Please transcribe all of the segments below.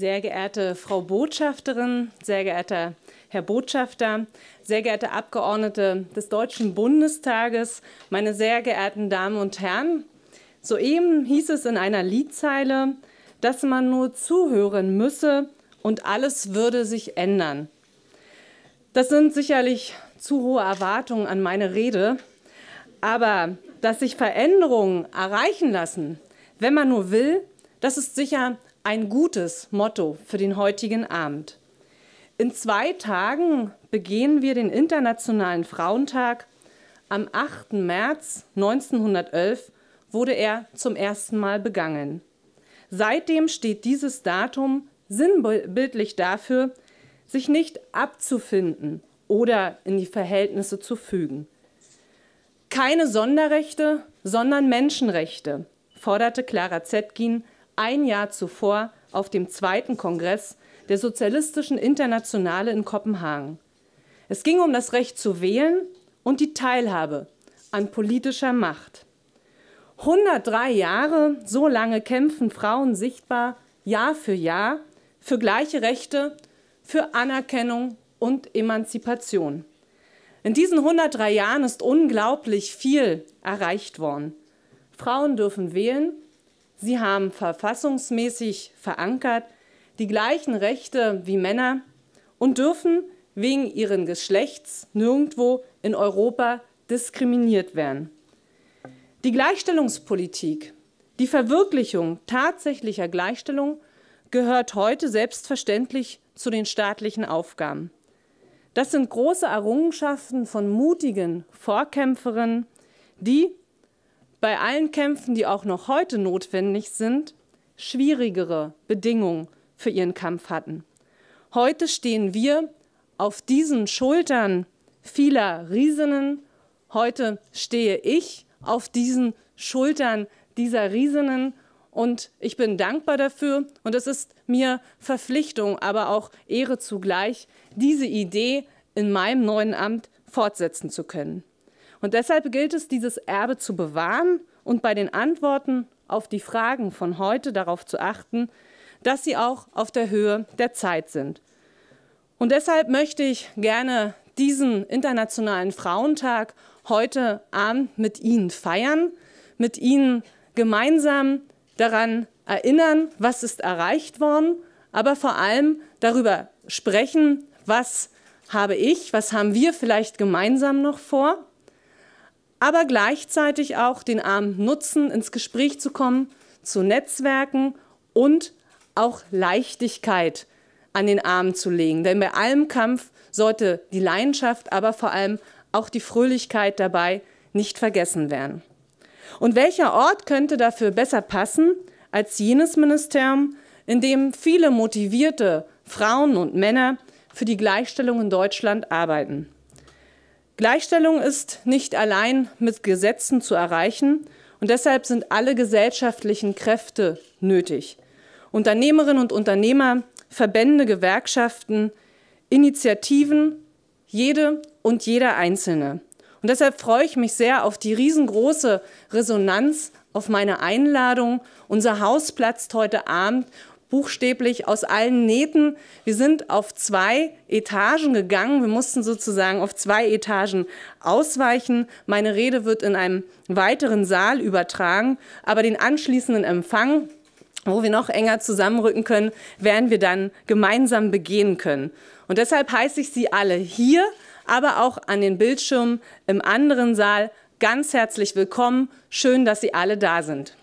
Sehr geehrte Frau Botschafterin, sehr geehrter Herr Botschafter, sehr geehrte Abgeordnete des Deutschen Bundestages, meine sehr geehrten Damen und Herren, soeben hieß es in einer Liedzeile, dass man nur zuhören müsse und alles würde sich ändern. Das sind sicherlich zu hohe Erwartungen an meine Rede, aber dass sich Veränderungen erreichen lassen, wenn man nur will, das ist sicher ein gutes Motto für den heutigen Abend. In zwei Tagen begehen wir den Internationalen Frauentag. Am 8. März 1911 wurde er zum ersten Mal begangen. Seitdem steht dieses Datum sinnbildlich dafür, sich nicht abzufinden oder in die Verhältnisse zu fügen. Keine Sonderrechte, sondern Menschenrechte, forderte Clara Zetkin ein Jahr zuvor auf dem zweiten Kongress der Sozialistischen Internationale in Kopenhagen. Es ging um das Recht zu wählen und die Teilhabe an politischer Macht. 103 Jahre, so lange kämpfen Frauen sichtbar Jahr für Jahr für gleiche Rechte, für Anerkennung und Emanzipation. In diesen 103 Jahren ist unglaublich viel erreicht worden. Frauen dürfen wählen, Sie haben verfassungsmäßig verankert die gleichen Rechte wie Männer und dürfen wegen ihren Geschlechts nirgendwo in Europa diskriminiert werden. Die Gleichstellungspolitik, die Verwirklichung tatsächlicher Gleichstellung gehört heute selbstverständlich zu den staatlichen Aufgaben. Das sind große Errungenschaften von mutigen Vorkämpferinnen, die bei allen Kämpfen, die auch noch heute notwendig sind, schwierigere Bedingungen für ihren Kampf hatten. Heute stehen wir auf diesen Schultern vieler Riesinnen. Heute stehe ich auf diesen Schultern dieser Riesinnen und ich bin dankbar dafür und es ist mir Verpflichtung, aber auch Ehre zugleich, diese Idee in meinem neuen Amt fortsetzen zu können. Und deshalb gilt es, dieses Erbe zu bewahren und bei den Antworten auf die Fragen von heute darauf zu achten, dass sie auch auf der Höhe der Zeit sind. Und deshalb möchte ich gerne diesen Internationalen Frauentag heute Abend mit Ihnen feiern, mit Ihnen gemeinsam daran erinnern, was ist erreicht worden, aber vor allem darüber sprechen, was habe ich, was haben wir vielleicht gemeinsam noch vor aber gleichzeitig auch den Abend nutzen, ins Gespräch zu kommen, zu Netzwerken und auch Leichtigkeit an den Abend zu legen. Denn bei allem Kampf sollte die Leidenschaft, aber vor allem auch die Fröhlichkeit dabei nicht vergessen werden. Und welcher Ort könnte dafür besser passen als jenes Ministerium, in dem viele motivierte Frauen und Männer für die Gleichstellung in Deutschland arbeiten? Gleichstellung ist nicht allein mit Gesetzen zu erreichen und deshalb sind alle gesellschaftlichen Kräfte nötig. Unternehmerinnen und Unternehmer, Verbände, Gewerkschaften, Initiativen, jede und jeder Einzelne. Und deshalb freue ich mich sehr auf die riesengroße Resonanz auf meine Einladung. Unser Haus platzt heute Abend buchstäblich aus allen Nähten. Wir sind auf zwei Etagen gegangen. Wir mussten sozusagen auf zwei Etagen ausweichen. Meine Rede wird in einem weiteren Saal übertragen, aber den anschließenden Empfang wo wir noch enger zusammenrücken können, werden wir dann gemeinsam begehen können. Und deshalb heiße ich Sie alle hier, aber auch an den Bildschirmen im anderen Saal ganz herzlich willkommen. Schön, dass Sie alle da sind.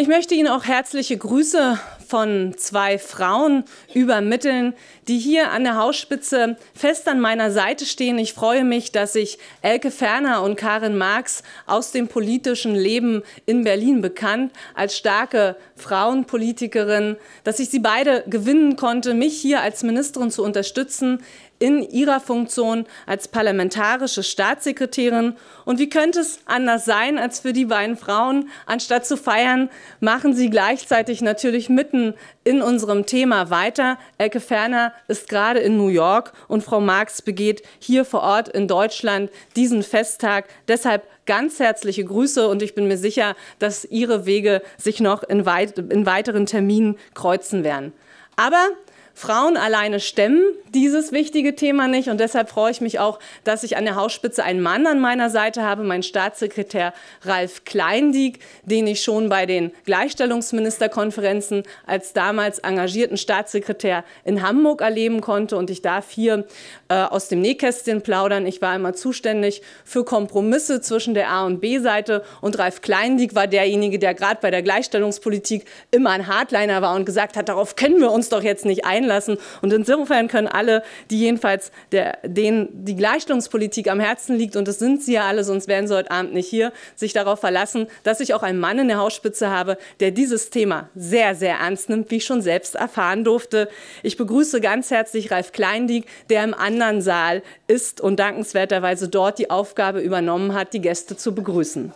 Ich möchte Ihnen auch herzliche Grüße von zwei Frauen übermitteln, die hier an der Hausspitze fest an meiner Seite stehen. Ich freue mich, dass ich Elke Ferner und Karin Marx aus dem politischen Leben in Berlin bekannt als starke Frauenpolitikerin, dass ich sie beide gewinnen konnte, mich hier als Ministerin zu unterstützen in ihrer Funktion als parlamentarische Staatssekretärin. Und wie könnte es anders sein als für die beiden Frauen? Anstatt zu feiern, machen sie gleichzeitig natürlich mitten in unserem Thema weiter. Elke Ferner ist gerade in New York und Frau Marx begeht hier vor Ort in Deutschland diesen Festtag. Deshalb ganz herzliche Grüße und ich bin mir sicher, dass Ihre Wege sich noch in, weit in weiteren Terminen kreuzen werden. Aber Frauen alleine stemmen dieses wichtige Thema nicht. Und deshalb freue ich mich auch, dass ich an der Hausspitze einen Mann an meiner Seite habe, meinen Staatssekretär Ralf Kleindiek, den ich schon bei den Gleichstellungsministerkonferenzen als damals engagierten Staatssekretär in Hamburg erleben konnte. Und ich darf hier äh, aus dem Nähkästchen plaudern. Ich war immer zuständig für Kompromisse zwischen der A- und B-Seite. Und Ralf Kleindiek war derjenige, der gerade bei der Gleichstellungspolitik immer ein Hardliner war und gesagt hat, darauf können wir uns doch jetzt nicht einlassen lassen. Und insofern können alle, die jedenfalls der, denen die Gleichstellungspolitik am Herzen liegt, und das sind sie ja alle, sonst wären sie heute Abend nicht hier, sich darauf verlassen, dass ich auch einen Mann in der Hausspitze habe, der dieses Thema sehr, sehr ernst nimmt, wie ich schon selbst erfahren durfte. Ich begrüße ganz herzlich Ralf Kleindiek, der im anderen Saal ist und dankenswerterweise dort die Aufgabe übernommen hat, die Gäste zu begrüßen.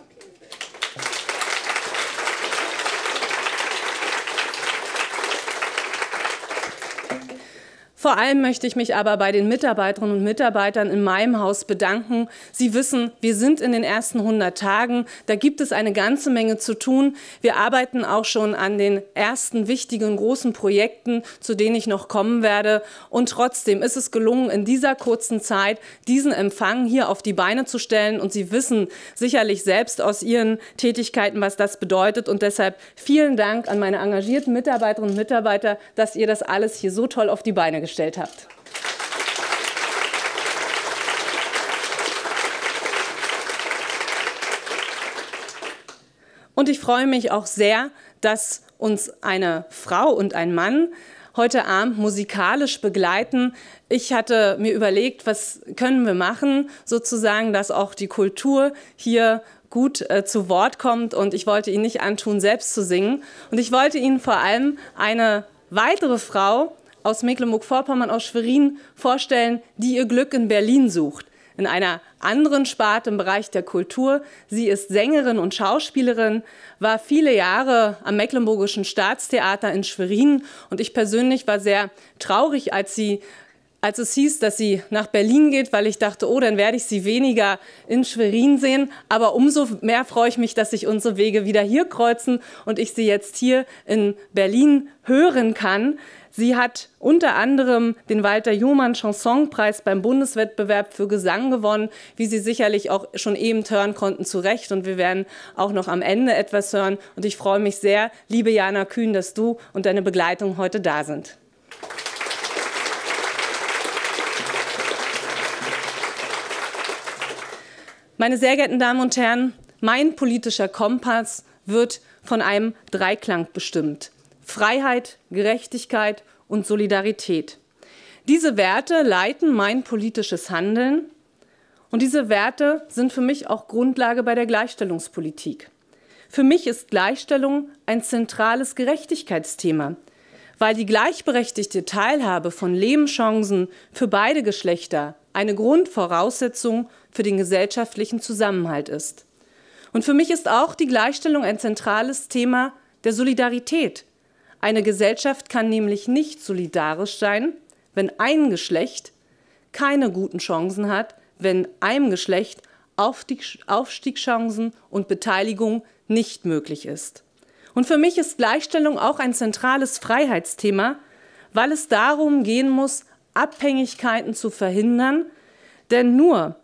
Vor allem möchte ich mich aber bei den Mitarbeiterinnen und Mitarbeitern in meinem Haus bedanken. Sie wissen, wir sind in den ersten 100 Tagen. Da gibt es eine ganze Menge zu tun. Wir arbeiten auch schon an den ersten wichtigen großen Projekten, zu denen ich noch kommen werde. Und trotzdem ist es gelungen, in dieser kurzen Zeit diesen Empfang hier auf die Beine zu stellen. Und Sie wissen sicherlich selbst aus Ihren Tätigkeiten, was das bedeutet. Und deshalb vielen Dank an meine engagierten Mitarbeiterinnen und Mitarbeiter, dass ihr das alles hier so toll auf die Beine gestellt habt bereitgestellt habt. Und ich freue mich auch sehr, dass uns eine Frau und ein Mann heute Abend musikalisch begleiten. Ich hatte mir überlegt, was können wir machen, sozusagen, dass auch die Kultur hier gut äh, zu Wort kommt und ich wollte Ihnen nicht antun, selbst zu singen. Und ich wollte Ihnen vor allem eine weitere Frau aus Mecklenburg-Vorpommern, aus Schwerin vorstellen, die ihr Glück in Berlin sucht. In einer anderen Sparte im Bereich der Kultur. Sie ist Sängerin und Schauspielerin, war viele Jahre am Mecklenburgischen Staatstheater in Schwerin und ich persönlich war sehr traurig, als sie als es hieß, dass sie nach Berlin geht, weil ich dachte, oh, dann werde ich sie weniger in Schwerin sehen. Aber umso mehr freue ich mich, dass sich unsere Wege wieder hier kreuzen und ich sie jetzt hier in Berlin hören kann. Sie hat unter anderem den Walter Jumann Chansonpreis beim Bundeswettbewerb für Gesang gewonnen, wie Sie sicherlich auch schon eben hören konnten, zu Recht. Und wir werden auch noch am Ende etwas hören. Und ich freue mich sehr, liebe Jana Kühn, dass du und deine Begleitung heute da sind. Meine sehr geehrten Damen und Herren, mein politischer Kompass wird von einem Dreiklang bestimmt. Freiheit, Gerechtigkeit und Solidarität. Diese Werte leiten mein politisches Handeln und diese Werte sind für mich auch Grundlage bei der Gleichstellungspolitik. Für mich ist Gleichstellung ein zentrales Gerechtigkeitsthema, weil die gleichberechtigte Teilhabe von Lebenschancen für beide Geschlechter eine Grundvoraussetzung für den gesellschaftlichen Zusammenhalt ist. Und für mich ist auch die Gleichstellung ein zentrales Thema der Solidarität, eine Gesellschaft kann nämlich nicht solidarisch sein, wenn ein Geschlecht keine guten Chancen hat, wenn einem Geschlecht Aufstiegschancen und Beteiligung nicht möglich ist. Und für mich ist Gleichstellung auch ein zentrales Freiheitsthema, weil es darum gehen muss, Abhängigkeiten zu verhindern, denn nur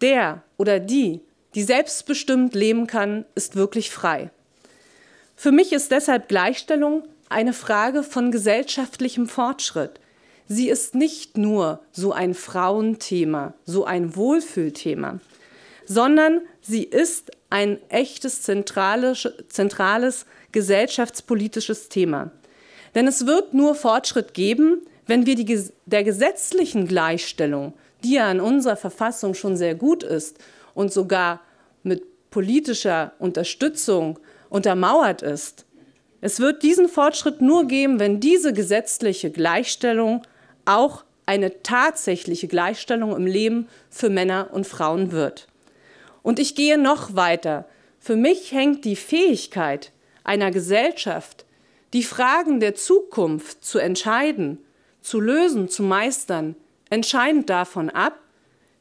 der oder die, die selbstbestimmt leben kann, ist wirklich frei. Für mich ist deshalb Gleichstellung eine Frage von gesellschaftlichem Fortschritt. Sie ist nicht nur so ein Frauenthema, so ein Wohlfühlthema, sondern sie ist ein echtes zentrales, zentrales gesellschaftspolitisches Thema. Denn es wird nur Fortschritt geben, wenn wir die, der gesetzlichen Gleichstellung, die ja in unserer Verfassung schon sehr gut ist und sogar mit politischer Unterstützung untermauert ist. Es wird diesen Fortschritt nur geben, wenn diese gesetzliche Gleichstellung auch eine tatsächliche Gleichstellung im Leben für Männer und Frauen wird. Und ich gehe noch weiter. Für mich hängt die Fähigkeit einer Gesellschaft, die Fragen der Zukunft zu entscheiden, zu lösen, zu meistern, entscheidend davon ab,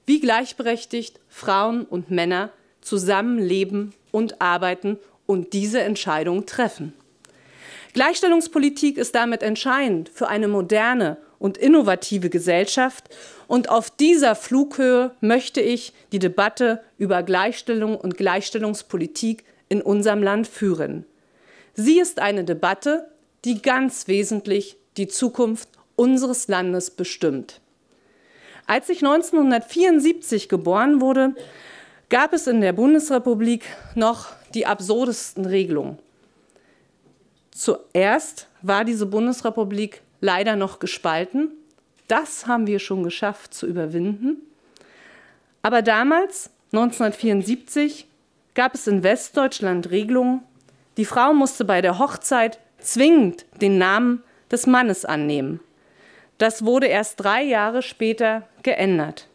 wie gleichberechtigt Frauen und Männer zusammenleben und arbeiten und diese Entscheidung treffen. Gleichstellungspolitik ist damit entscheidend für eine moderne und innovative Gesellschaft. Und auf dieser Flughöhe möchte ich die Debatte über Gleichstellung und Gleichstellungspolitik in unserem Land führen. Sie ist eine Debatte, die ganz wesentlich die Zukunft unseres Landes bestimmt. Als ich 1974 geboren wurde, gab es in der Bundesrepublik noch die absurdesten Regelungen. Zuerst war diese Bundesrepublik leider noch gespalten. Das haben wir schon geschafft zu überwinden. Aber damals, 1974, gab es in Westdeutschland Regelungen. Die Frau musste bei der Hochzeit zwingend den Namen des Mannes annehmen. Das wurde erst drei Jahre später geändert.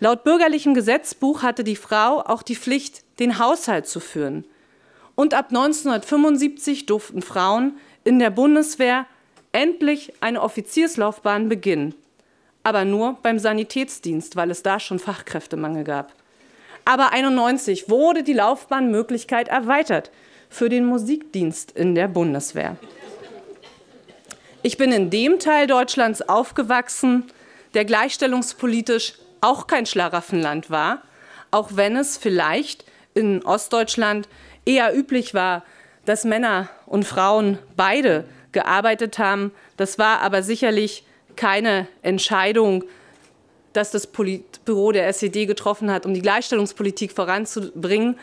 Laut bürgerlichem Gesetzbuch hatte die Frau auch die Pflicht, den Haushalt zu führen. Und ab 1975 durften Frauen in der Bundeswehr endlich eine Offizierslaufbahn beginnen. Aber nur beim Sanitätsdienst, weil es da schon Fachkräftemangel gab. Aber 91 wurde die Laufbahnmöglichkeit erweitert für den Musikdienst in der Bundeswehr. Ich bin in dem Teil Deutschlands aufgewachsen, der gleichstellungspolitisch auch kein Schlaraffenland war, auch wenn es vielleicht in Ostdeutschland eher üblich war, dass Männer und Frauen beide gearbeitet haben. Das war aber sicherlich keine Entscheidung, dass das Polit Büro der SED getroffen hat, um die Gleichstellungspolitik voranzubringen.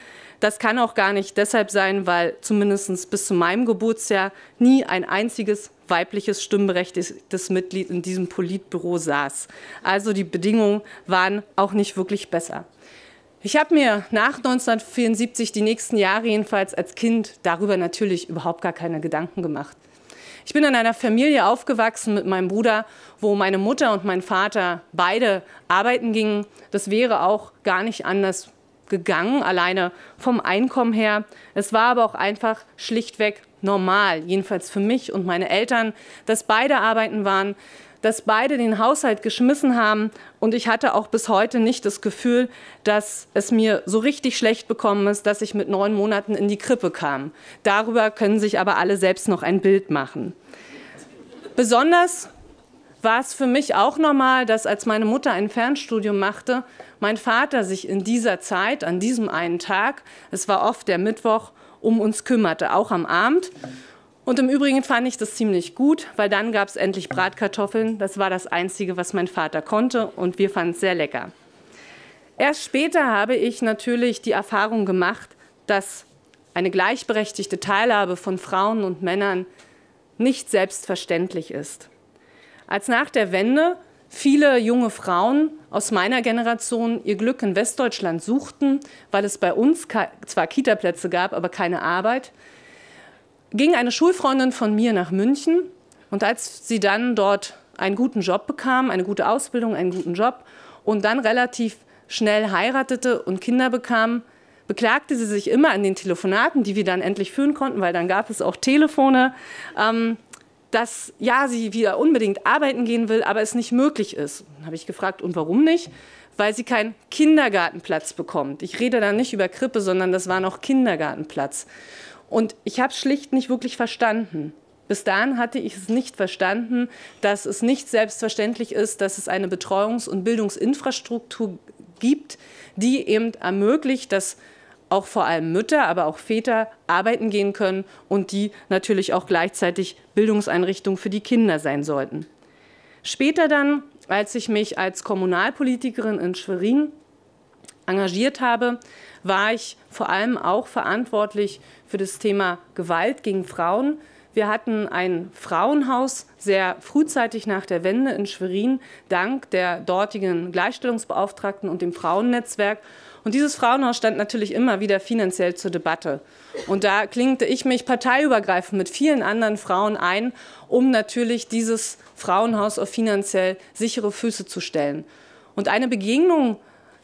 Das kann auch gar nicht deshalb sein, weil zumindest bis zu meinem Geburtsjahr nie ein einziges weibliches stimmberechtigtes Mitglied in diesem Politbüro saß. Also die Bedingungen waren auch nicht wirklich besser. Ich habe mir nach 1974 die nächsten Jahre jedenfalls als Kind darüber natürlich überhaupt gar keine Gedanken gemacht. Ich bin in einer Familie aufgewachsen mit meinem Bruder, wo meine Mutter und mein Vater beide arbeiten gingen. Das wäre auch gar nicht anders gegangen, alleine vom Einkommen her. Es war aber auch einfach schlichtweg normal, jedenfalls für mich und meine Eltern, dass beide arbeiten waren, dass beide den Haushalt geschmissen haben und ich hatte auch bis heute nicht das Gefühl, dass es mir so richtig schlecht bekommen ist, dass ich mit neun Monaten in die Krippe kam. Darüber können sich aber alle selbst noch ein Bild machen. Besonders war es für mich auch normal, dass als meine Mutter ein Fernstudium machte, mein Vater sich in dieser Zeit, an diesem einen Tag, es war oft der Mittwoch, um uns kümmerte, auch am Abend. Und im Übrigen fand ich das ziemlich gut, weil dann gab es endlich Bratkartoffeln. Das war das Einzige, was mein Vater konnte und wir fanden es sehr lecker. Erst später habe ich natürlich die Erfahrung gemacht, dass eine gleichberechtigte Teilhabe von Frauen und Männern nicht selbstverständlich ist als nach der Wende viele junge Frauen aus meiner Generation ihr Glück in Westdeutschland suchten, weil es bei uns zwar Kitaplätze gab, aber keine Arbeit, ging eine Schulfreundin von mir nach München und als sie dann dort einen guten Job bekam, eine gute Ausbildung, einen guten Job und dann relativ schnell heiratete und Kinder bekam, beklagte sie sich immer an den Telefonaten, die wir dann endlich führen konnten, weil dann gab es auch Telefone, ähm, dass ja, sie wieder unbedingt arbeiten gehen will, aber es nicht möglich ist. Dann habe ich gefragt, und warum nicht? Weil sie keinen Kindergartenplatz bekommt. Ich rede da nicht über Krippe, sondern das war noch Kindergartenplatz. Und ich habe es schlicht nicht wirklich verstanden. Bis dahin hatte ich es nicht verstanden, dass es nicht selbstverständlich ist, dass es eine Betreuungs- und Bildungsinfrastruktur gibt, die eben ermöglicht, dass auch vor allem Mütter, aber auch Väter arbeiten gehen können und die natürlich auch gleichzeitig Bildungseinrichtungen für die Kinder sein sollten. Später dann, als ich mich als Kommunalpolitikerin in Schwerin engagiert habe, war ich vor allem auch verantwortlich für das Thema Gewalt gegen Frauen. Wir hatten ein Frauenhaus sehr frühzeitig nach der Wende in Schwerin, dank der dortigen Gleichstellungsbeauftragten und dem Frauennetzwerk. Und dieses Frauenhaus stand natürlich immer wieder finanziell zur Debatte. Und da klingte ich mich parteiübergreifend mit vielen anderen Frauen ein, um natürlich dieses Frauenhaus auf finanziell sichere Füße zu stellen. Und eine Begegnung,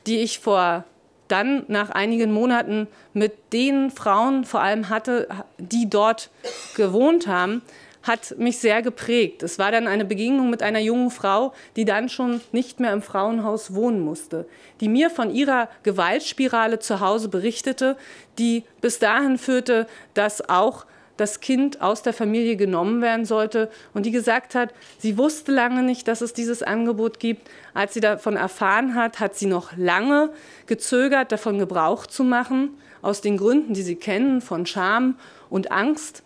die ich vor dann nach einigen Monaten mit den Frauen vor allem hatte, die dort gewohnt haben, hat mich sehr geprägt. Es war dann eine Begegnung mit einer jungen Frau, die dann schon nicht mehr im Frauenhaus wohnen musste, die mir von ihrer Gewaltspirale zu Hause berichtete, die bis dahin führte, dass auch das Kind aus der Familie genommen werden sollte und die gesagt hat, sie wusste lange nicht, dass es dieses Angebot gibt. Als sie davon erfahren hat, hat sie noch lange gezögert, davon Gebrauch zu machen, aus den Gründen, die sie kennen, von Scham und Angst.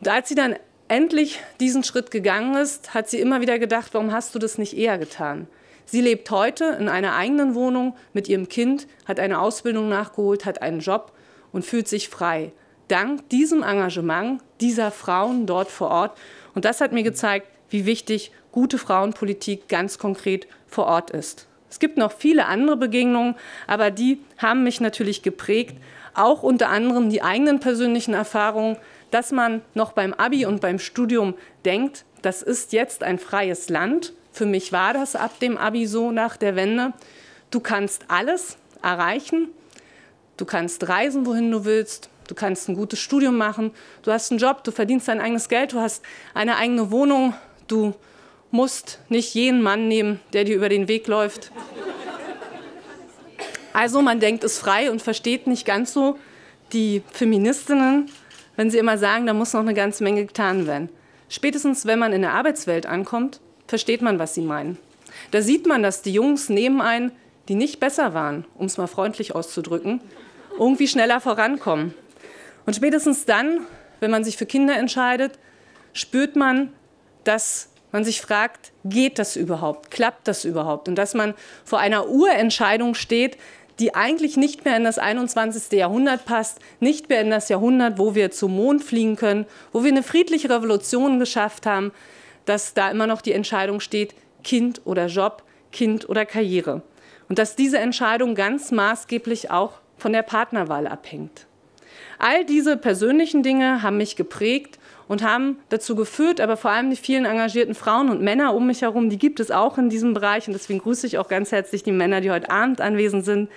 Und als sie dann endlich diesen Schritt gegangen ist, hat sie immer wieder gedacht, warum hast du das nicht eher getan? Sie lebt heute in einer eigenen Wohnung mit ihrem Kind, hat eine Ausbildung nachgeholt, hat einen Job und fühlt sich frei. Dank diesem Engagement dieser Frauen dort vor Ort. Und das hat mir gezeigt, wie wichtig gute Frauenpolitik ganz konkret vor Ort ist. Es gibt noch viele andere Begegnungen, aber die haben mich natürlich geprägt. Auch unter anderem die eigenen persönlichen Erfahrungen, dass man noch beim ABI und beim Studium denkt, das ist jetzt ein freies Land. Für mich war das ab dem ABI so nach der Wende. Du kannst alles erreichen. Du kannst reisen, wohin du willst. Du kannst ein gutes Studium machen. Du hast einen Job, du verdienst dein eigenes Geld, du hast eine eigene Wohnung. Du musst nicht jeden Mann nehmen, der dir über den Weg läuft. Also man denkt es frei und versteht nicht ganz so die Feministinnen wenn sie immer sagen, da muss noch eine ganze Menge getan werden. Spätestens, wenn man in der Arbeitswelt ankommt, versteht man, was sie meinen. Da sieht man, dass die Jungs neben einen, die nicht besser waren, um es mal freundlich auszudrücken, irgendwie schneller vorankommen. Und spätestens dann, wenn man sich für Kinder entscheidet, spürt man, dass man sich fragt, geht das überhaupt? Klappt das überhaupt? Und dass man vor einer Urentscheidung steht, die eigentlich nicht mehr in das 21. Jahrhundert passt, nicht mehr in das Jahrhundert, wo wir zum Mond fliegen können, wo wir eine friedliche Revolution geschafft haben, dass da immer noch die Entscheidung steht, Kind oder Job, Kind oder Karriere. Und dass diese Entscheidung ganz maßgeblich auch von der Partnerwahl abhängt. All diese persönlichen Dinge haben mich geprägt und haben dazu geführt, aber vor allem die vielen engagierten Frauen und Männer um mich herum, die gibt es auch in diesem Bereich. Und deswegen grüße ich auch ganz herzlich die Männer, die heute Abend anwesend sind,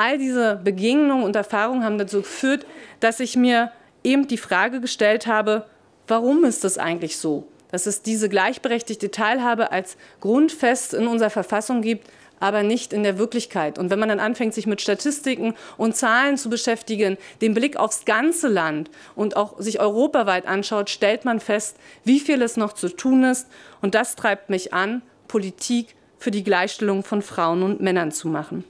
all diese Begegnungen und Erfahrungen haben dazu geführt, dass ich mir eben die Frage gestellt habe, warum ist das eigentlich so? Dass es diese gleichberechtigte Teilhabe als Grundfest in unserer Verfassung gibt, aber nicht in der Wirklichkeit. Und wenn man dann anfängt, sich mit Statistiken und Zahlen zu beschäftigen, den Blick aufs ganze Land und auch sich europaweit anschaut, stellt man fest, wie viel es noch zu tun ist. Und das treibt mich an, Politik für die Gleichstellung von Frauen und Männern zu machen.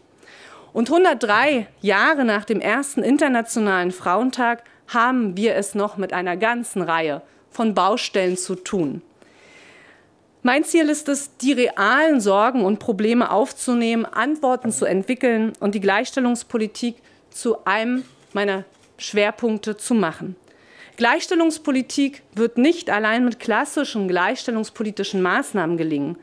Und 103 Jahre nach dem ersten Internationalen Frauentag haben wir es noch mit einer ganzen Reihe von Baustellen zu tun. Mein Ziel ist es, die realen Sorgen und Probleme aufzunehmen, Antworten zu entwickeln und die Gleichstellungspolitik zu einem meiner Schwerpunkte zu machen. Gleichstellungspolitik wird nicht allein mit klassischen gleichstellungspolitischen Maßnahmen gelingen.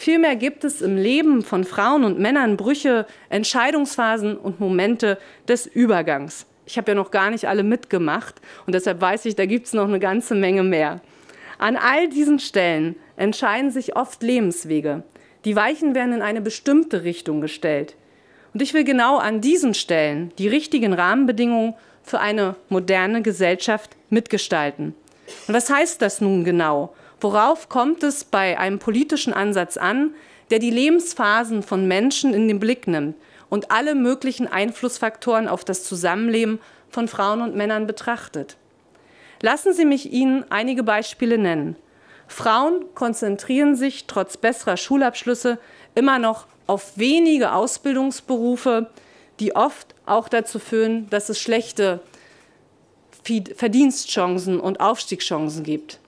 Vielmehr gibt es im Leben von Frauen und Männern Brüche, Entscheidungsphasen und Momente des Übergangs. Ich habe ja noch gar nicht alle mitgemacht und deshalb weiß ich, da gibt es noch eine ganze Menge mehr. An all diesen Stellen entscheiden sich oft Lebenswege. Die Weichen werden in eine bestimmte Richtung gestellt. Und ich will genau an diesen Stellen die richtigen Rahmenbedingungen für eine moderne Gesellschaft mitgestalten. Und was heißt das nun genau? Worauf kommt es bei einem politischen Ansatz an, der die Lebensphasen von Menschen in den Blick nimmt und alle möglichen Einflussfaktoren auf das Zusammenleben von Frauen und Männern betrachtet? Lassen Sie mich Ihnen einige Beispiele nennen. Frauen konzentrieren sich trotz besserer Schulabschlüsse immer noch auf wenige Ausbildungsberufe, die oft auch dazu führen, dass es schlechte Verdienstchancen und Aufstiegschancen gibt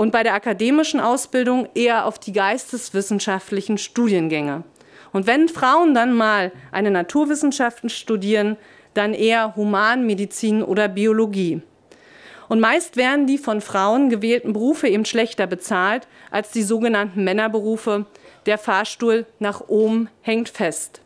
und bei der akademischen Ausbildung eher auf die geisteswissenschaftlichen Studiengänge. Und wenn Frauen dann mal eine Naturwissenschaften studieren, dann eher Humanmedizin oder Biologie. Und meist werden die von Frauen gewählten Berufe eben schlechter bezahlt als die sogenannten Männerberufe. Der Fahrstuhl nach oben hängt fest.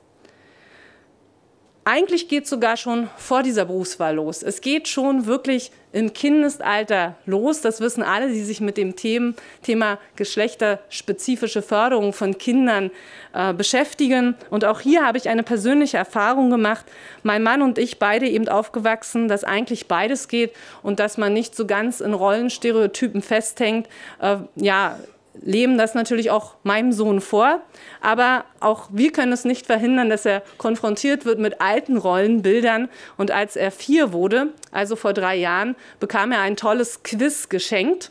Eigentlich geht es sogar schon vor dieser Berufswahl los. Es geht schon wirklich im Kindesalter los. Das wissen alle, die sich mit dem Thema, Thema geschlechterspezifische Förderung von Kindern äh, beschäftigen. Und auch hier habe ich eine persönliche Erfahrung gemacht. Mein Mann und ich beide eben aufgewachsen, dass eigentlich beides geht und dass man nicht so ganz in Rollenstereotypen festhängt. Äh, ja, leben das natürlich auch meinem Sohn vor. Aber auch wir können es nicht verhindern, dass er konfrontiert wird mit alten Rollenbildern. Und als er vier wurde, also vor drei Jahren, bekam er ein tolles Quiz geschenkt.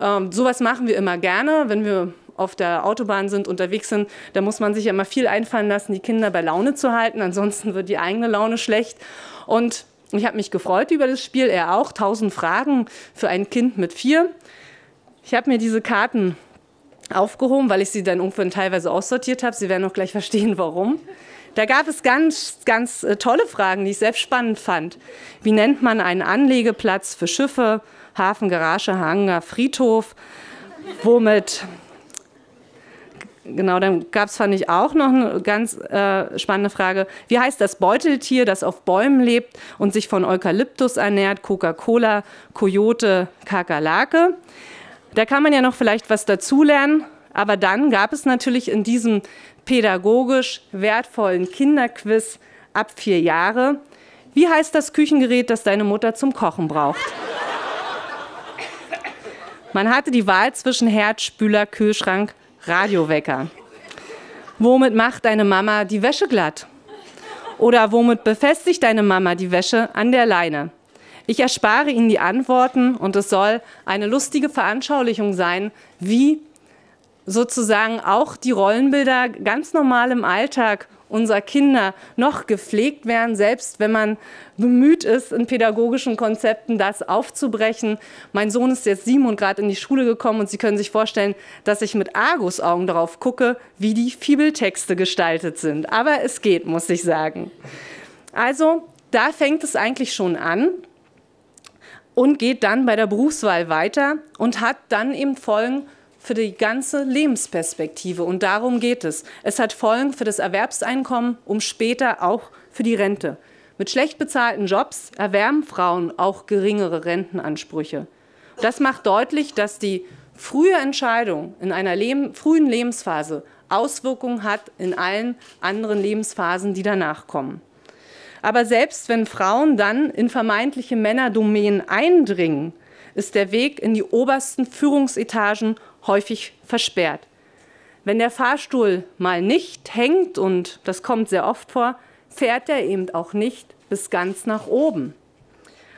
Ähm, sowas machen wir immer gerne, wenn wir auf der Autobahn sind, unterwegs sind, da muss man sich ja immer viel einfallen lassen, die Kinder bei Laune zu halten. Ansonsten wird die eigene Laune schlecht. Und ich habe mich gefreut über das Spiel, er auch. 1000 Fragen für ein Kind mit vier. Ich habe mir diese Karten aufgehoben, weil ich sie dann irgendwann teilweise aussortiert habe. Sie werden auch gleich verstehen, warum. Da gab es ganz, ganz äh, tolle Fragen, die ich selbst spannend fand. Wie nennt man einen Anlegeplatz für Schiffe, Hafen, Garage, Hangar, Friedhof? Womit genau, dann gab es, fand ich, auch noch eine ganz äh, spannende Frage. Wie heißt das Beuteltier, das auf Bäumen lebt und sich von Eukalyptus ernährt? Coca-Cola, Coyote, Kakerlake. Da kann man ja noch vielleicht was dazulernen. Aber dann gab es natürlich in diesem pädagogisch wertvollen Kinderquiz ab vier Jahre, wie heißt das Küchengerät, das deine Mutter zum Kochen braucht? Man hatte die Wahl zwischen Herd, Spüler, Kühlschrank, Radiowecker. Womit macht deine Mama die Wäsche glatt? Oder womit befestigt deine Mama die Wäsche an der Leine? Ich erspare Ihnen die Antworten und es soll eine lustige Veranschaulichung sein, wie sozusagen auch die Rollenbilder ganz normal im Alltag unserer Kinder noch gepflegt werden, selbst wenn man bemüht ist, in pädagogischen Konzepten das aufzubrechen. Mein Sohn ist jetzt sieben und gerade in die Schule gekommen und Sie können sich vorstellen, dass ich mit Argusaugen darauf gucke, wie die Fibeltexte gestaltet sind. Aber es geht, muss ich sagen. Also, da fängt es eigentlich schon an und geht dann bei der Berufswahl weiter und hat dann eben Folgen für die ganze Lebensperspektive. Und darum geht es. Es hat Folgen für das Erwerbseinkommen, um später auch für die Rente. Mit schlecht bezahlten Jobs erwärmen Frauen auch geringere Rentenansprüche. Das macht deutlich, dass die frühe Entscheidung in einer Leben, frühen Lebensphase Auswirkungen hat in allen anderen Lebensphasen, die danach kommen. Aber selbst wenn Frauen dann in vermeintliche Männerdomänen eindringen, ist der Weg in die obersten Führungsetagen häufig versperrt. Wenn der Fahrstuhl mal nicht hängt, und das kommt sehr oft vor, fährt er eben auch nicht bis ganz nach oben.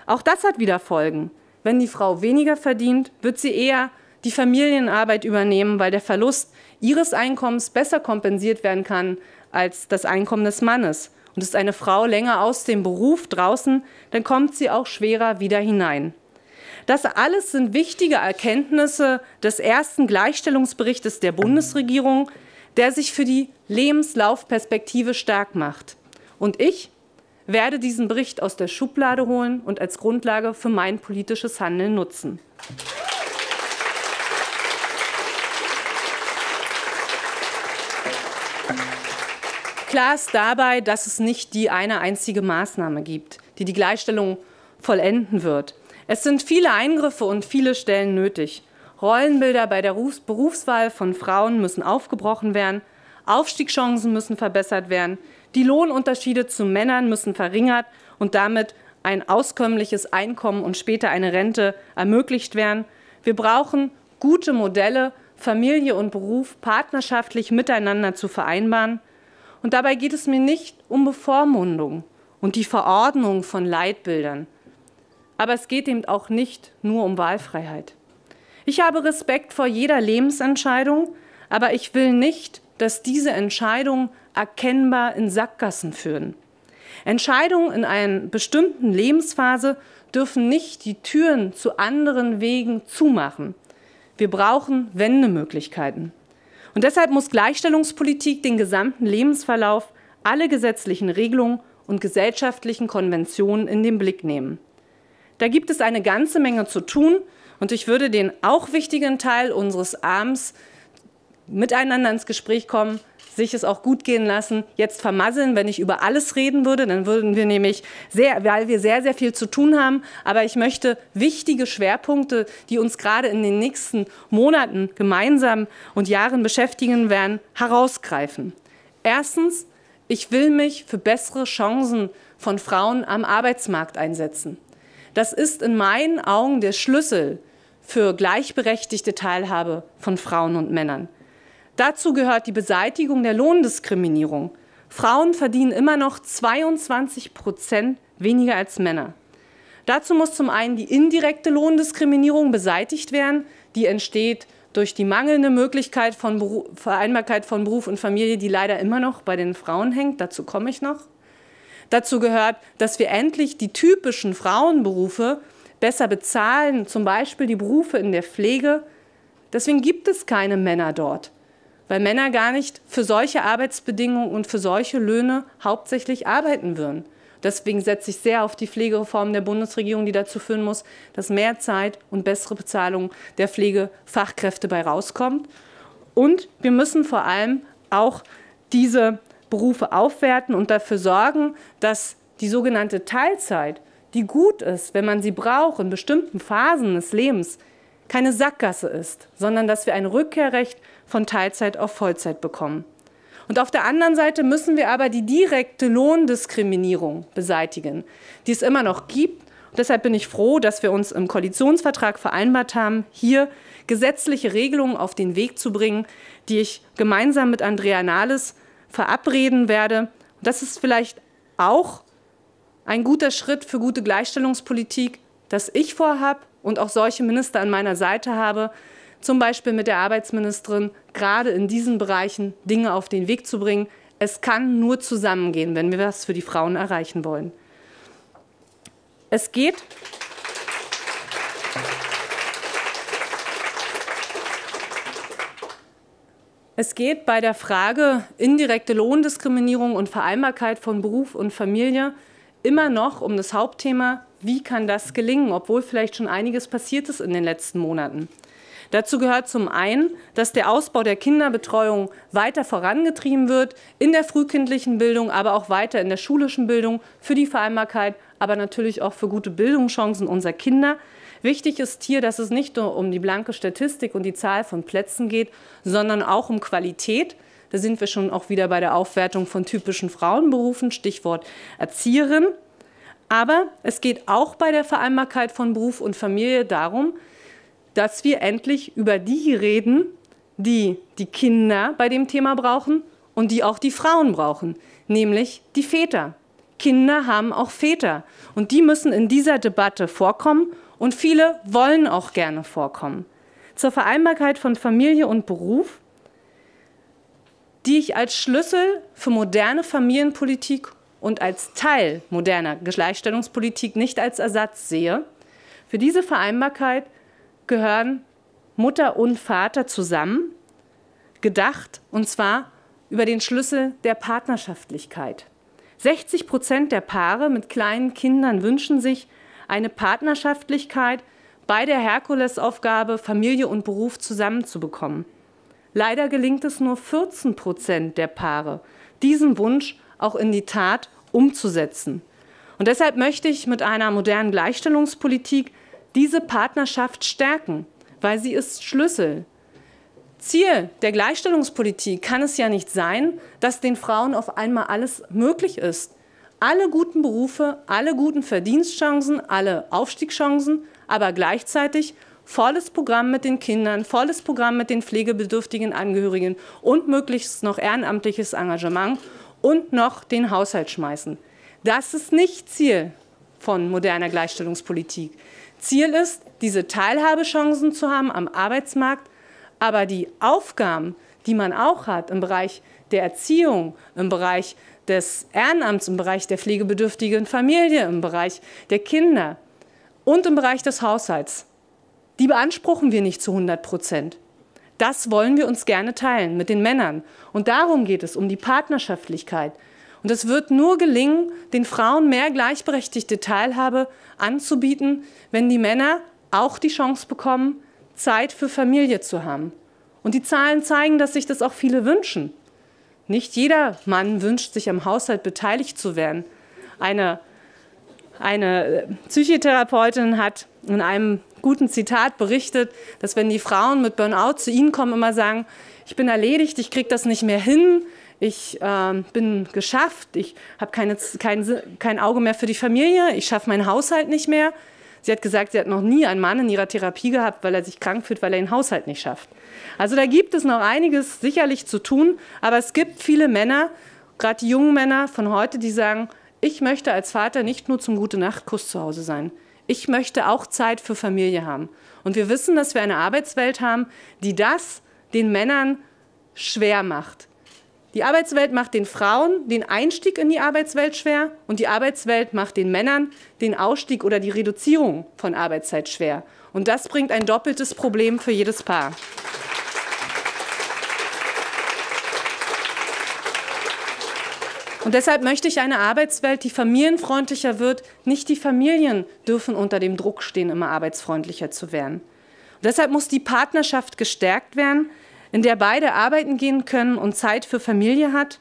Auch das hat wieder Folgen. Wenn die Frau weniger verdient, wird sie eher die Familienarbeit übernehmen, weil der Verlust ihres Einkommens besser kompensiert werden kann als das Einkommen des Mannes und ist eine Frau länger aus dem Beruf draußen, dann kommt sie auch schwerer wieder hinein. Das alles sind wichtige Erkenntnisse des ersten Gleichstellungsberichtes der Bundesregierung, der sich für die Lebenslaufperspektive stark macht. Und ich werde diesen Bericht aus der Schublade holen und als Grundlage für mein politisches Handeln nutzen. Klar ist dabei, dass es nicht die eine einzige Maßnahme gibt, die die Gleichstellung vollenden wird. Es sind viele Eingriffe und viele Stellen nötig. Rollenbilder bei der Berufswahl von Frauen müssen aufgebrochen werden, Aufstiegschancen müssen verbessert werden, die Lohnunterschiede zu Männern müssen verringert und damit ein auskömmliches Einkommen und später eine Rente ermöglicht werden. Wir brauchen gute Modelle, Familie und Beruf partnerschaftlich miteinander zu vereinbaren. Und dabei geht es mir nicht um Bevormundung und die Verordnung von Leitbildern. Aber es geht eben auch nicht nur um Wahlfreiheit. Ich habe Respekt vor jeder Lebensentscheidung, aber ich will nicht, dass diese Entscheidungen erkennbar in Sackgassen führen. Entscheidungen in einer bestimmten Lebensphase dürfen nicht die Türen zu anderen Wegen zumachen. Wir brauchen Wendemöglichkeiten. Und deshalb muss Gleichstellungspolitik den gesamten Lebensverlauf, alle gesetzlichen Regelungen und gesellschaftlichen Konventionen in den Blick nehmen. Da gibt es eine ganze Menge zu tun und ich würde den auch wichtigen Teil unseres Abends miteinander ins Gespräch kommen, sich es auch gut gehen lassen, jetzt vermasseln. Wenn ich über alles reden würde, dann würden wir nämlich sehr, weil wir sehr, sehr viel zu tun haben. Aber ich möchte wichtige Schwerpunkte, die uns gerade in den nächsten Monaten gemeinsam und Jahren beschäftigen werden, herausgreifen. Erstens, ich will mich für bessere Chancen von Frauen am Arbeitsmarkt einsetzen. Das ist in meinen Augen der Schlüssel für gleichberechtigte Teilhabe von Frauen und Männern. Dazu gehört die Beseitigung der Lohndiskriminierung. Frauen verdienen immer noch 22 Prozent weniger als Männer. Dazu muss zum einen die indirekte Lohndiskriminierung beseitigt werden, die entsteht durch die mangelnde Möglichkeit von Beruf, Vereinbarkeit von Beruf und Familie, die leider immer noch bei den Frauen hängt. Dazu komme ich noch. Dazu gehört, dass wir endlich die typischen Frauenberufe besser bezahlen, zum Beispiel die Berufe in der Pflege. Deswegen gibt es keine Männer dort weil Männer gar nicht für solche Arbeitsbedingungen und für solche Löhne hauptsächlich arbeiten würden. Deswegen setze ich sehr auf die Pflegereform der Bundesregierung, die dazu führen muss, dass mehr Zeit und bessere Bezahlung der Pflegefachkräfte bei rauskommt. Und wir müssen vor allem auch diese Berufe aufwerten und dafür sorgen, dass die sogenannte Teilzeit, die gut ist, wenn man sie braucht in bestimmten Phasen des Lebens, keine Sackgasse ist, sondern dass wir ein Rückkehrrecht von Teilzeit auf Vollzeit bekommen. Und auf der anderen Seite müssen wir aber die direkte Lohndiskriminierung beseitigen, die es immer noch gibt. Und deshalb bin ich froh, dass wir uns im Koalitionsvertrag vereinbart haben, hier gesetzliche Regelungen auf den Weg zu bringen, die ich gemeinsam mit Andrea Nahles verabreden werde. Und das ist vielleicht auch ein guter Schritt für gute Gleichstellungspolitik, dass ich vorhabe und auch solche Minister an meiner Seite habe, zum Beispiel mit der Arbeitsministerin gerade in diesen Bereichen Dinge auf den Weg zu bringen. Es kann nur zusammengehen, wenn wir was für die Frauen erreichen wollen. Es geht. Es geht bei der Frage indirekte Lohndiskriminierung und Vereinbarkeit von Beruf und Familie immer noch um das Hauptthema, wie kann das gelingen, obwohl vielleicht schon einiges passiert ist in den letzten Monaten. Dazu gehört zum einen, dass der Ausbau der Kinderbetreuung weiter vorangetrieben wird, in der frühkindlichen Bildung, aber auch weiter in der schulischen Bildung für die Vereinbarkeit, aber natürlich auch für gute Bildungschancen unserer Kinder. Wichtig ist hier, dass es nicht nur um die blanke Statistik und die Zahl von Plätzen geht, sondern auch um Qualität. Da sind wir schon auch wieder bei der Aufwertung von typischen Frauenberufen, Stichwort Erzieherin. Aber es geht auch bei der Vereinbarkeit von Beruf und Familie darum, dass wir endlich über die reden, die die Kinder bei dem Thema brauchen und die auch die Frauen brauchen, nämlich die Väter. Kinder haben auch Väter und die müssen in dieser Debatte vorkommen und viele wollen auch gerne vorkommen. Zur Vereinbarkeit von Familie und Beruf, die ich als Schlüssel für moderne Familienpolitik und als Teil moderner Gleichstellungspolitik nicht als Ersatz sehe, für diese Vereinbarkeit gehören Mutter und Vater zusammen, gedacht und zwar über den Schlüssel der Partnerschaftlichkeit. 60 Prozent der Paare mit kleinen Kindern wünschen sich eine Partnerschaftlichkeit bei der Herkulesaufgabe, Familie und Beruf zusammenzubekommen. Leider gelingt es nur 14 Prozent der Paare, diesen Wunsch auch in die Tat umzusetzen. Und deshalb möchte ich mit einer modernen Gleichstellungspolitik diese Partnerschaft stärken, weil sie ist Schlüssel. Ziel der Gleichstellungspolitik kann es ja nicht sein, dass den Frauen auf einmal alles möglich ist. Alle guten Berufe, alle guten Verdienstchancen, alle Aufstiegschancen, aber gleichzeitig volles Programm mit den Kindern, volles Programm mit den pflegebedürftigen Angehörigen und möglichst noch ehrenamtliches Engagement und noch den Haushalt schmeißen. Das ist nicht Ziel von moderner Gleichstellungspolitik. Ziel ist, diese Teilhabechancen zu haben am Arbeitsmarkt, aber die Aufgaben, die man auch hat im Bereich der Erziehung, im Bereich des Ehrenamts, im Bereich der pflegebedürftigen Familie, im Bereich der Kinder und im Bereich des Haushalts, die beanspruchen wir nicht zu 100 Prozent. Das wollen wir uns gerne teilen mit den Männern. Und darum geht es, um die Partnerschaftlichkeit, und es wird nur gelingen, den Frauen mehr gleichberechtigte Teilhabe anzubieten, wenn die Männer auch die Chance bekommen, Zeit für Familie zu haben. Und die Zahlen zeigen, dass sich das auch viele wünschen. Nicht jeder Mann wünscht sich am Haushalt beteiligt zu werden. Eine, eine äh, Psychotherapeutin hat in einem guten Zitat berichtet, dass wenn die Frauen mit Burnout zu ihnen kommen, immer sagen, ich bin erledigt, ich kriege das nicht mehr hin, ich ähm, bin geschafft, ich habe keine, kein, kein Auge mehr für die Familie, ich schaffe meinen Haushalt nicht mehr. Sie hat gesagt, sie hat noch nie einen Mann in ihrer Therapie gehabt, weil er sich krank fühlt, weil er den Haushalt nicht schafft. Also da gibt es noch einiges sicherlich zu tun, aber es gibt viele Männer, gerade die jungen Männer von heute, die sagen, ich möchte als Vater nicht nur zum Gute-Nacht-Kuss zu Hause sein. Ich möchte auch Zeit für Familie haben. Und wir wissen, dass wir eine Arbeitswelt haben, die das den Männern schwer macht. Die Arbeitswelt macht den Frauen den Einstieg in die Arbeitswelt schwer und die Arbeitswelt macht den Männern den Ausstieg oder die Reduzierung von Arbeitszeit schwer. Und das bringt ein doppeltes Problem für jedes Paar. Und deshalb möchte ich eine Arbeitswelt, die familienfreundlicher wird. Nicht die Familien dürfen unter dem Druck stehen, immer arbeitsfreundlicher zu werden. Und deshalb muss die Partnerschaft gestärkt werden, in der beide arbeiten gehen können und Zeit für Familie hat,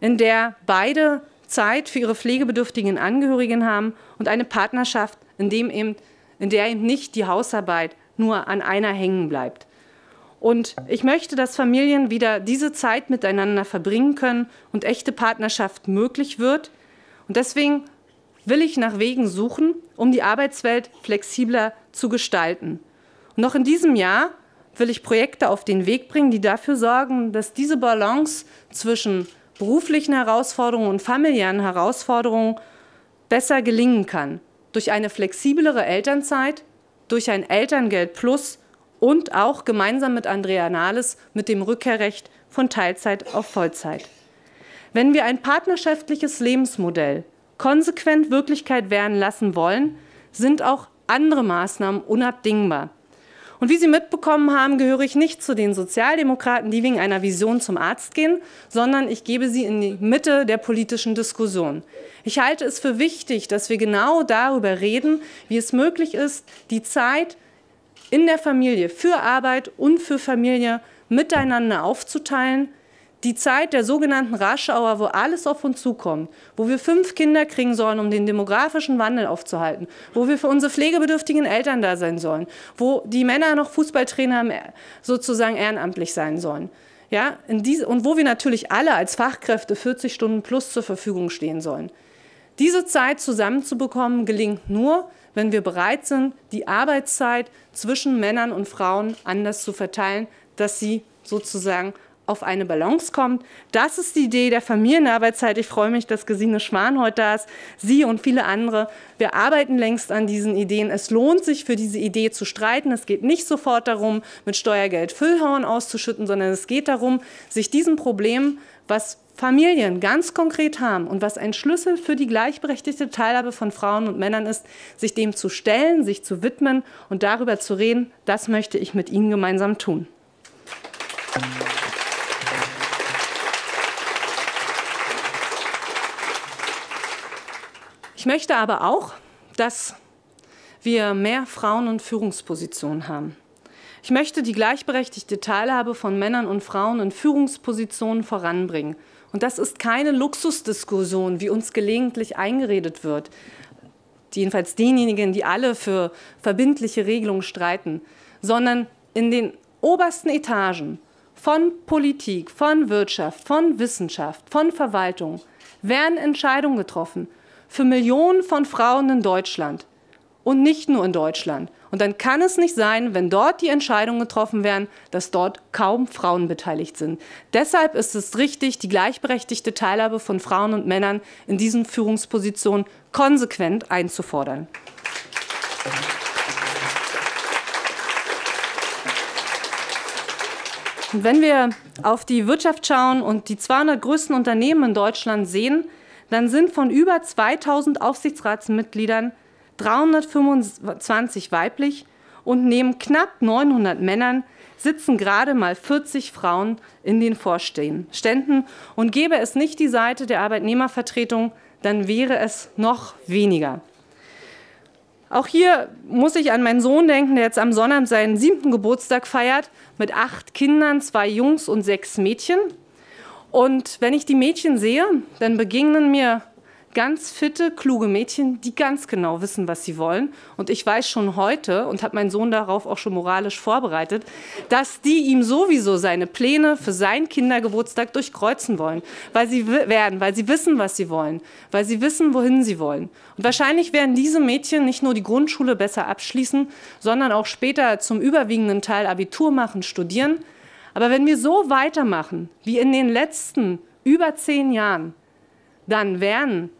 in der beide Zeit für ihre pflegebedürftigen Angehörigen haben und eine Partnerschaft, in, dem eben, in der eben nicht die Hausarbeit nur an einer hängen bleibt. Und ich möchte, dass Familien wieder diese Zeit miteinander verbringen können und echte Partnerschaft möglich wird. Und deswegen will ich nach Wegen suchen, um die Arbeitswelt flexibler zu gestalten. Und noch in diesem Jahr will ich Projekte auf den Weg bringen, die dafür sorgen, dass diese Balance zwischen beruflichen Herausforderungen und familiären Herausforderungen besser gelingen kann. Durch eine flexiblere Elternzeit, durch ein Elterngeld Plus und auch gemeinsam mit Andrea Nahles mit dem Rückkehrrecht von Teilzeit auf Vollzeit. Wenn wir ein partnerschaftliches Lebensmodell konsequent Wirklichkeit werden lassen wollen, sind auch andere Maßnahmen unabdingbar. Und wie Sie mitbekommen haben, gehöre ich nicht zu den Sozialdemokraten, die wegen einer Vision zum Arzt gehen, sondern ich gebe sie in die Mitte der politischen Diskussion. Ich halte es für wichtig, dass wir genau darüber reden, wie es möglich ist, die Zeit in der Familie für Arbeit und für Familie miteinander aufzuteilen, die Zeit der sogenannten Raschauer, wo alles auf uns zukommt, wo wir fünf Kinder kriegen sollen, um den demografischen Wandel aufzuhalten, wo wir für unsere pflegebedürftigen Eltern da sein sollen, wo die Männer noch Fußballtrainer sozusagen ehrenamtlich sein sollen. Ja, diese, und wo wir natürlich alle als Fachkräfte 40 Stunden plus zur Verfügung stehen sollen. Diese Zeit zusammenzubekommen gelingt nur, wenn wir bereit sind, die Arbeitszeit zwischen Männern und Frauen anders zu verteilen, dass sie sozusagen auf eine Balance kommt. Das ist die Idee der Familienarbeitszeit. Ich freue mich, dass Gesine Schwan heute da ist, sie und viele andere. Wir arbeiten längst an diesen Ideen. Es lohnt sich, für diese Idee zu streiten. Es geht nicht sofort darum, mit Steuergeld Füllhorn auszuschütten, sondern es geht darum, sich diesem Problem, was Familien ganz konkret haben und was ein Schlüssel für die gleichberechtigte Teilhabe von Frauen und Männern ist, sich dem zu stellen, sich zu widmen und darüber zu reden, das möchte ich mit Ihnen gemeinsam tun. Applaus Ich möchte aber auch, dass wir mehr Frauen in Führungspositionen haben. Ich möchte die gleichberechtigte Teilhabe von Männern und Frauen in Führungspositionen voranbringen. Und das ist keine Luxusdiskussion, wie uns gelegentlich eingeredet wird. Jedenfalls denjenigen, die alle für verbindliche Regelungen streiten, sondern in den obersten Etagen von Politik, von Wirtschaft, von Wissenschaft, von Verwaltung werden Entscheidungen getroffen für Millionen von Frauen in Deutschland und nicht nur in Deutschland. Und dann kann es nicht sein, wenn dort die Entscheidungen getroffen werden, dass dort kaum Frauen beteiligt sind. Deshalb ist es richtig, die gleichberechtigte Teilhabe von Frauen und Männern in diesen Führungspositionen konsequent einzufordern. Und wenn wir auf die Wirtschaft schauen und die 200 größten Unternehmen in Deutschland sehen, dann sind von über 2000 Aufsichtsratsmitgliedern 325 weiblich und neben knapp 900 Männern sitzen gerade mal 40 Frauen in den Vorständen. Und gäbe es nicht die Seite der Arbeitnehmervertretung, dann wäre es noch weniger. Auch hier muss ich an meinen Sohn denken, der jetzt am Sonnabend seinen siebten Geburtstag feiert, mit acht Kindern, zwei Jungs und sechs Mädchen. Und wenn ich die Mädchen sehe, dann begegnen mir ganz fitte, kluge Mädchen, die ganz genau wissen, was sie wollen. Und ich weiß schon heute und habe meinen Sohn darauf auch schon moralisch vorbereitet, dass die ihm sowieso seine Pläne für seinen Kindergeburtstag durchkreuzen wollen, weil sie werden, weil sie wissen, was sie wollen, weil sie wissen, wohin sie wollen. Und wahrscheinlich werden diese Mädchen nicht nur die Grundschule besser abschließen, sondern auch später zum überwiegenden Teil Abitur machen, studieren aber wenn wir so weitermachen wie in den letzten über zehn Jahren, dann werden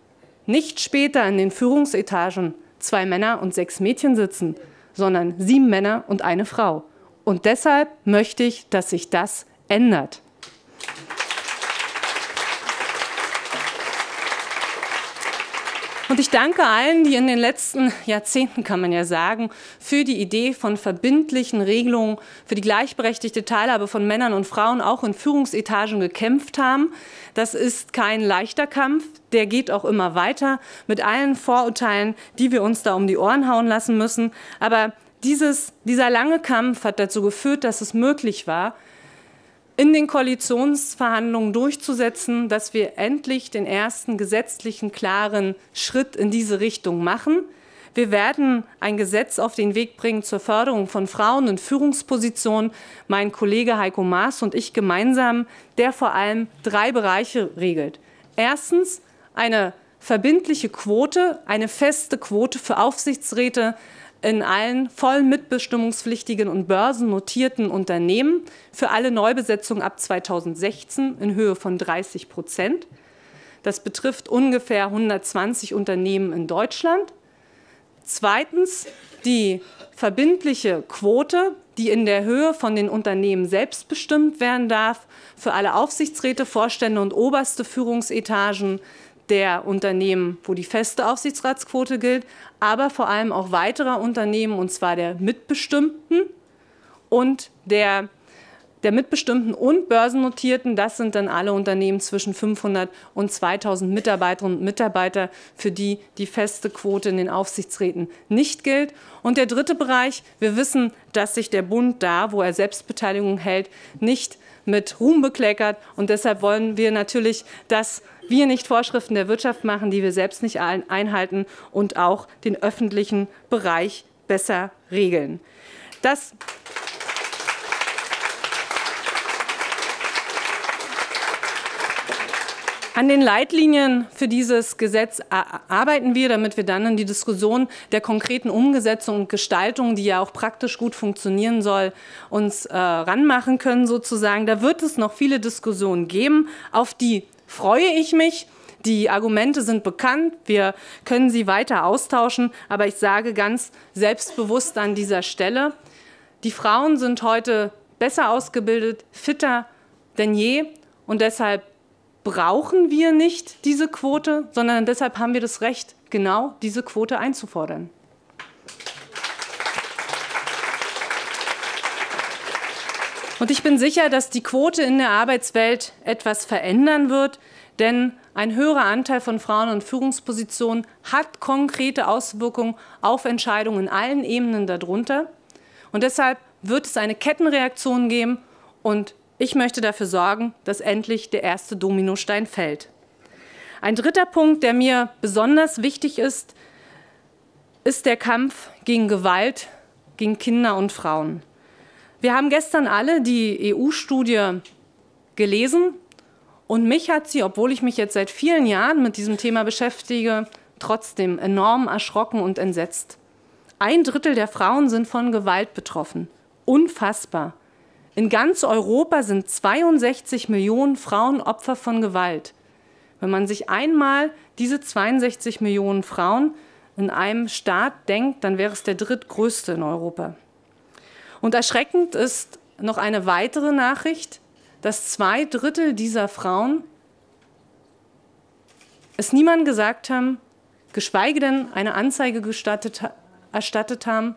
nicht später in den Führungsetagen zwei Männer und sechs Mädchen sitzen, sondern sieben Männer und eine Frau. Und deshalb möchte ich, dass sich das ändert. Und ich danke allen, die in den letzten Jahrzehnten, kann man ja sagen, für die Idee von verbindlichen Regelungen für die gleichberechtigte Teilhabe von Männern und Frauen auch in Führungsetagen gekämpft haben. Das ist kein leichter Kampf, der geht auch immer weiter mit allen Vorurteilen, die wir uns da um die Ohren hauen lassen müssen. Aber dieses, dieser lange Kampf hat dazu geführt, dass es möglich war, in den Koalitionsverhandlungen durchzusetzen, dass wir endlich den ersten gesetzlichen klaren Schritt in diese Richtung machen. Wir werden ein Gesetz auf den Weg bringen zur Förderung von Frauen in Führungspositionen. Mein Kollege Heiko Maas und ich gemeinsam, der vor allem drei Bereiche regelt. Erstens eine verbindliche Quote, eine feste Quote für Aufsichtsräte, in allen voll mitbestimmungspflichtigen und börsennotierten Unternehmen für alle Neubesetzungen ab 2016 in Höhe von 30 Prozent. Das betrifft ungefähr 120 Unternehmen in Deutschland. Zweitens die verbindliche Quote, die in der Höhe von den Unternehmen selbst bestimmt werden darf, für alle Aufsichtsräte, Vorstände und oberste Führungsetagen der Unternehmen, wo die feste Aufsichtsratsquote gilt, aber vor allem auch weiterer Unternehmen, und zwar der mitbestimmten und der, der mitbestimmten und börsennotierten. Das sind dann alle Unternehmen zwischen 500 und 2000 Mitarbeiterinnen und Mitarbeiter, für die die feste Quote in den Aufsichtsräten nicht gilt. Und der dritte Bereich, wir wissen, dass sich der Bund da, wo er Selbstbeteiligung hält, nicht mit Ruhm bekleckert. Und deshalb wollen wir natürlich, dass wir nicht Vorschriften der Wirtschaft machen, die wir selbst nicht einhalten und auch den öffentlichen Bereich besser regeln. Das An den Leitlinien für dieses Gesetz arbeiten wir, damit wir dann in die Diskussion der konkreten Umsetzung und Gestaltung, die ja auch praktisch gut funktionieren soll, uns äh, ranmachen können sozusagen. Da wird es noch viele Diskussionen geben, auf die freue ich mich. Die Argumente sind bekannt, wir können sie weiter austauschen, aber ich sage ganz selbstbewusst an dieser Stelle, die Frauen sind heute besser ausgebildet, fitter denn je und deshalb brauchen wir nicht diese Quote, sondern deshalb haben wir das Recht, genau diese Quote einzufordern. Und ich bin sicher, dass die Quote in der Arbeitswelt etwas verändern wird, denn ein höherer Anteil von Frauen in Führungspositionen hat konkrete Auswirkungen auf Entscheidungen in allen Ebenen darunter. Und deshalb wird es eine Kettenreaktion geben und ich möchte dafür sorgen, dass endlich der erste Dominostein fällt. Ein dritter Punkt, der mir besonders wichtig ist, ist der Kampf gegen Gewalt, gegen Kinder und Frauen. Wir haben gestern alle die EU-Studie gelesen und mich hat sie, obwohl ich mich jetzt seit vielen Jahren mit diesem Thema beschäftige, trotzdem enorm erschrocken und entsetzt. Ein Drittel der Frauen sind von Gewalt betroffen. Unfassbar. In ganz Europa sind 62 Millionen Frauen Opfer von Gewalt. Wenn man sich einmal diese 62 Millionen Frauen in einem Staat denkt, dann wäre es der drittgrößte in Europa. Und erschreckend ist noch eine weitere Nachricht, dass zwei Drittel dieser Frauen es niemandem gesagt haben, geschweige denn eine Anzeige erstattet haben.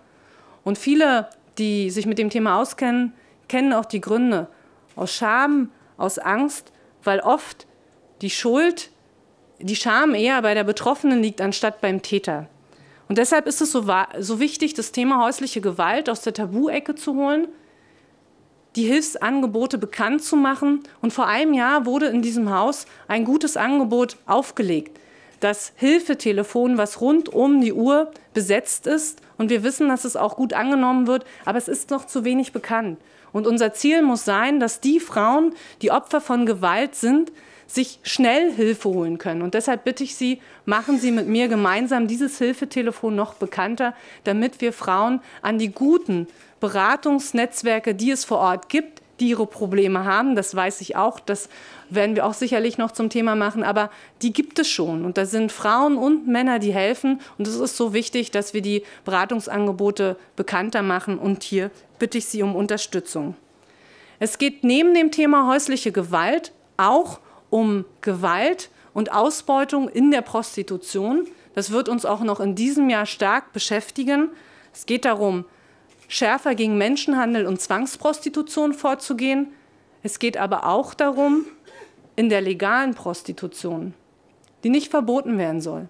Und viele, die sich mit dem Thema auskennen, kennen auch die Gründe. Aus Scham, aus Angst, weil oft die Schuld, die Scham eher bei der Betroffenen liegt, anstatt beim Täter. Und deshalb ist es so, so wichtig, das Thema häusliche Gewalt aus der Tabu-Ecke zu holen, die Hilfsangebote bekannt zu machen. Und vor einem Jahr wurde in diesem Haus ein gutes Angebot aufgelegt das Hilfetelefon, was rund um die Uhr besetzt ist. Und wir wissen, dass es auch gut angenommen wird, aber es ist noch zu wenig bekannt. Und unser Ziel muss sein, dass die Frauen, die Opfer von Gewalt sind, sich schnell Hilfe holen können. Und deshalb bitte ich Sie, machen Sie mit mir gemeinsam dieses Hilfetelefon noch bekannter, damit wir Frauen an die guten Beratungsnetzwerke, die es vor Ort gibt, die ihre Probleme haben. Das weiß ich auch, dass werden wir auch sicherlich noch zum Thema machen, aber die gibt es schon. Und da sind Frauen und Männer, die helfen. Und es ist so wichtig, dass wir die Beratungsangebote bekannter machen. Und hier bitte ich Sie um Unterstützung. Es geht neben dem Thema häusliche Gewalt auch um Gewalt und Ausbeutung in der Prostitution. Das wird uns auch noch in diesem Jahr stark beschäftigen. Es geht darum, schärfer gegen Menschenhandel und Zwangsprostitution vorzugehen. Es geht aber auch darum, in der legalen Prostitution, die nicht verboten werden soll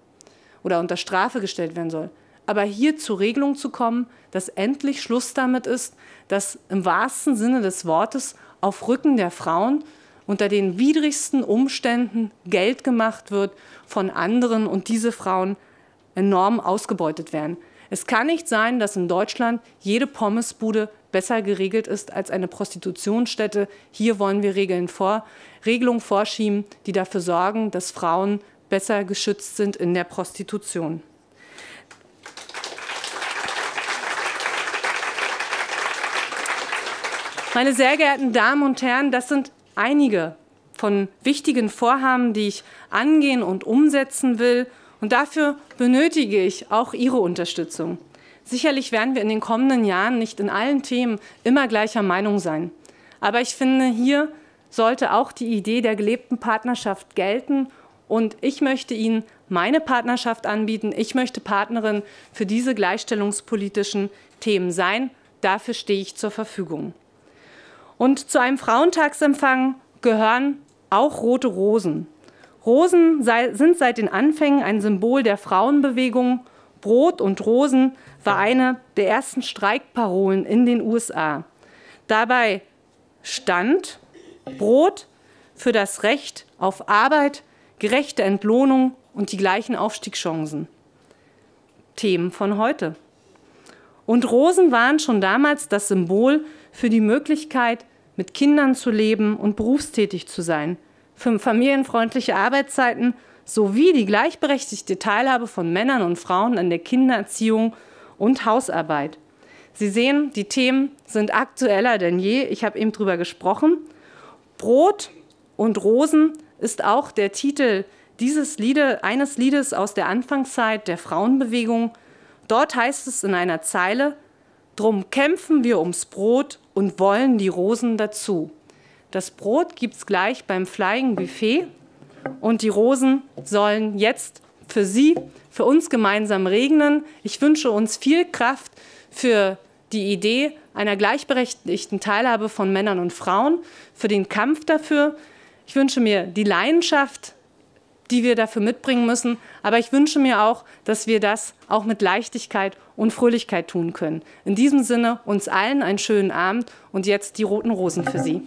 oder unter Strafe gestellt werden soll, aber hier zur Regelung zu kommen, dass endlich Schluss damit ist, dass im wahrsten Sinne des Wortes auf Rücken der Frauen unter den widrigsten Umständen Geld gemacht wird von anderen und diese Frauen enorm ausgebeutet werden. Es kann nicht sein, dass in Deutschland jede Pommesbude besser geregelt ist als eine Prostitutionsstätte. Hier wollen wir Regeln vor, Regelungen vorschieben, die dafür sorgen, dass Frauen besser geschützt sind in der Prostitution. Meine sehr geehrten Damen und Herren, das sind einige von wichtigen Vorhaben, die ich angehen und umsetzen will. Und dafür benötige ich auch Ihre Unterstützung. Sicherlich werden wir in den kommenden Jahren nicht in allen Themen immer gleicher Meinung sein. Aber ich finde, hier sollte auch die Idee der gelebten Partnerschaft gelten. Und ich möchte Ihnen meine Partnerschaft anbieten. Ich möchte Partnerin für diese gleichstellungspolitischen Themen sein. Dafür stehe ich zur Verfügung. Und zu einem Frauentagsempfang gehören auch rote Rosen. Rosen sei, sind seit den Anfängen ein Symbol der Frauenbewegung Brot und Rosen war eine der ersten Streikparolen in den USA. Dabei stand Brot für das Recht auf Arbeit, gerechte Entlohnung und die gleichen Aufstiegschancen. Themen von heute. Und Rosen waren schon damals das Symbol für die Möglichkeit, mit Kindern zu leben und berufstätig zu sein, für familienfreundliche Arbeitszeiten sowie die gleichberechtigte Teilhabe von Männern und Frauen an der Kindererziehung und Hausarbeit. Sie sehen, die Themen sind aktueller denn je. Ich habe eben darüber gesprochen. Brot und Rosen ist auch der Titel dieses Liede, eines Liedes aus der Anfangszeit der Frauenbewegung. Dort heißt es in einer Zeile, Drum kämpfen wir ums Brot und wollen die Rosen dazu. Das Brot gibt es gleich beim Flying Buffet und die Rosen sollen jetzt für Sie, für uns gemeinsam regnen. Ich wünsche uns viel Kraft für die Idee einer gleichberechtigten Teilhabe von Männern und Frauen, für den Kampf dafür. Ich wünsche mir die Leidenschaft, die wir dafür mitbringen müssen. Aber ich wünsche mir auch, dass wir das auch mit Leichtigkeit und Fröhlichkeit tun können. In diesem Sinne uns allen einen schönen Abend und jetzt die roten Rosen für Sie.